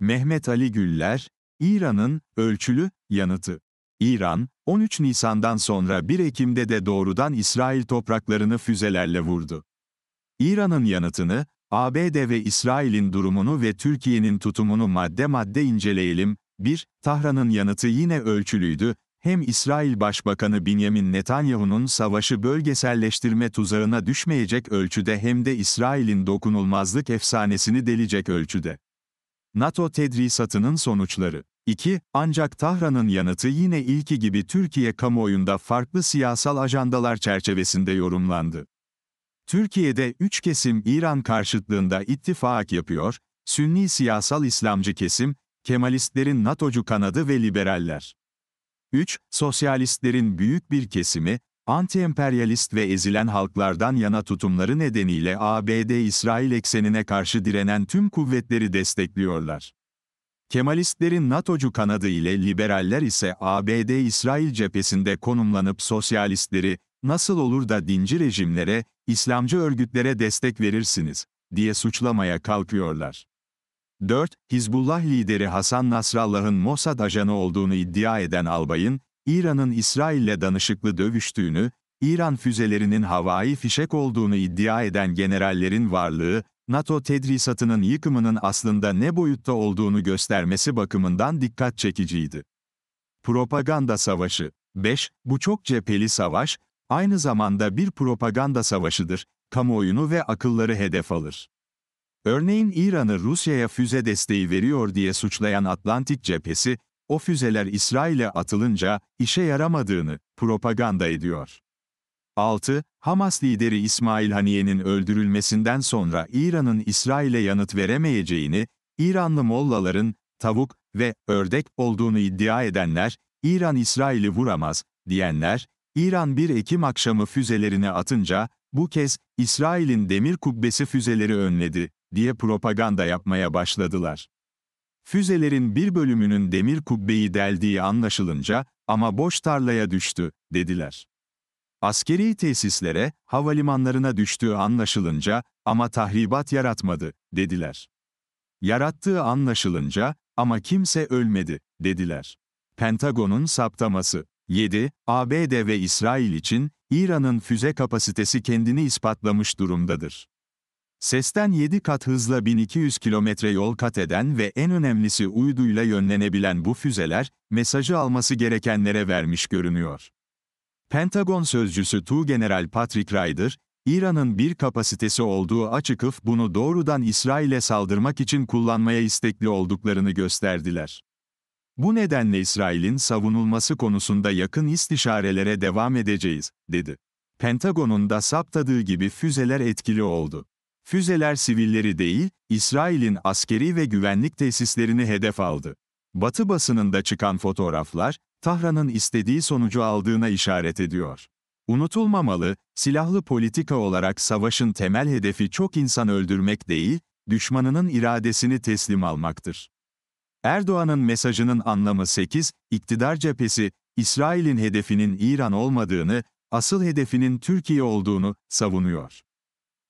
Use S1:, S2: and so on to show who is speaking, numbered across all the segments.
S1: Mehmet Ali Güller, İran'ın ölçülü yanıtı. İran, 13 Nisan'dan sonra 1 Ekim'de de doğrudan İsrail topraklarını füzelerle vurdu. İran'ın yanıtını, ABD ve İsrail'in durumunu ve Türkiye'nin tutumunu madde madde inceleyelim. 1. Tahran'ın yanıtı yine ölçülüydü. Hem İsrail Başbakanı Benjamin Netanyahu'nun savaşı bölgeselleştirme tuzağına düşmeyecek ölçüde hem de İsrail'in dokunulmazlık efsanesini delecek ölçüde. NATO tedrisatının sonuçları. 2. Ancak Tahran'ın yanıtı yine ilki gibi Türkiye kamuoyunda farklı siyasal ajandalar çerçevesinde yorumlandı. Türkiye'de üç kesim İran karşıtlığında ittifak yapıyor, Sünni siyasal İslamcı kesim, Kemalistlerin NATO'cu kanadı ve liberaller. 3. Sosyalistlerin büyük bir kesimi, Anti-emperyalist ve ezilen halklardan yana tutumları nedeniyle ABD-İsrail eksenine karşı direnen tüm kuvvetleri destekliyorlar. Kemalistlerin NATO'cu kanadı ile liberaller ise ABD-İsrail cephesinde konumlanıp sosyalistleri, nasıl olur da dinci rejimlere, İslamcı örgütlere destek verirsiniz, diye suçlamaya kalkıyorlar. 4. Hizbullah lideri Hasan Nasrallah'ın Mossad ajanı olduğunu iddia eden albayın, İran'ın İsrail'le danışıklı dövüştüğünü, İran füzelerinin havai fişek olduğunu iddia eden generallerin varlığı, NATO tedrisatının yıkımının aslında ne boyutta olduğunu göstermesi bakımından dikkat çekiciydi. Propaganda Savaşı 5. Bu çok cepheli savaş, aynı zamanda bir propaganda savaşıdır, kamuoyunu ve akılları hedef alır. Örneğin İran'ı Rusya'ya füze desteği veriyor diye suçlayan Atlantik cephesi, o füzeler İsrail'e atılınca işe yaramadığını propaganda ediyor. 6. Hamas lideri İsmail Haniye'nin öldürülmesinden sonra İran'ın İsrail'e yanıt veremeyeceğini, İranlı mollaların tavuk ve ördek olduğunu iddia edenler, İran İsrail'i vuramaz diyenler, İran 1 Ekim akşamı füzelerini atınca, bu kez İsrail'in demir kubbesi füzeleri önledi diye propaganda yapmaya başladılar. Füzelerin bir bölümünün demir kubbeyi deldiği anlaşılınca, ama boş tarlaya düştü, dediler. Askeri tesislere, havalimanlarına düştüğü anlaşılınca, ama tahribat yaratmadı, dediler. Yarattığı anlaşılınca, ama kimse ölmedi, dediler. Pentagon'un saptaması 7. ABD ve İsrail için, İran'ın füze kapasitesi kendini ispatlamış durumdadır. Sesten 7 kat hızla 1200 kilometre yol kat eden ve en önemlisi uyduyla yönlenebilen bu füzeler, mesajı alması gerekenlere vermiş görünüyor. Pentagon sözcüsü Tu General Patrick Ryder, İran'ın bir kapasitesi olduğu açık açıkıf bunu doğrudan İsrail'e saldırmak için kullanmaya istekli olduklarını gösterdiler. Bu nedenle İsrail'in savunulması konusunda yakın istişarelere devam edeceğiz, dedi. Pentagon'un da saptadığı gibi füzeler etkili oldu. Füzeler sivilleri değil, İsrail'in askeri ve güvenlik tesislerini hedef aldı. Batı basınında çıkan fotoğraflar, Tahran'ın istediği sonucu aldığına işaret ediyor. Unutulmamalı, silahlı politika olarak savaşın temel hedefi çok insan öldürmek değil, düşmanının iradesini teslim almaktır. Erdoğan'ın mesajının anlamı 8, iktidar cephesi, İsrail'in hedefinin İran olmadığını, asıl hedefinin Türkiye olduğunu savunuyor.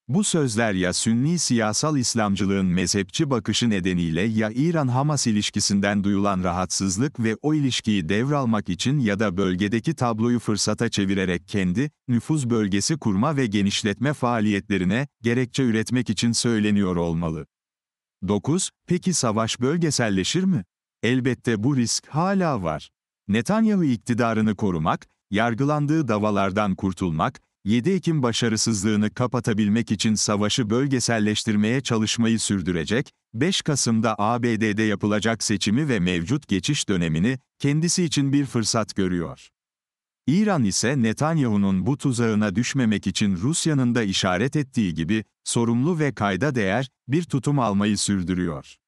S1: Bu sözler ya Sünni siyasal İslamcılığın mezhepçi bakışı nedeniyle ya İran-Hamas ilişkisinden duyulan rahatsızlık ve o ilişkiyi devralmak için ya da bölgedeki tabloyu fırsata çevirerek kendi, nüfuz bölgesi kurma ve genişletme faaliyetlerine gerekçe üretmek için söyleniyor olmalı. 9. Peki savaş bölgeselleşir mi? Elbette bu risk hala var. Netanyahu iktidarını korumak, yargılandığı davalardan kurtulmak, 7 Ekim başarısızlığını kapatabilmek için savaşı bölgeselleştirmeye çalışmayı sürdürecek, 5 Kasım'da ABD'de yapılacak seçimi ve mevcut geçiş dönemini kendisi için bir fırsat görüyor. İran ise Netanyahu'nun bu tuzağına düşmemek için Rusya'nın da işaret ettiği gibi sorumlu ve kayda değer bir tutum almayı sürdürüyor.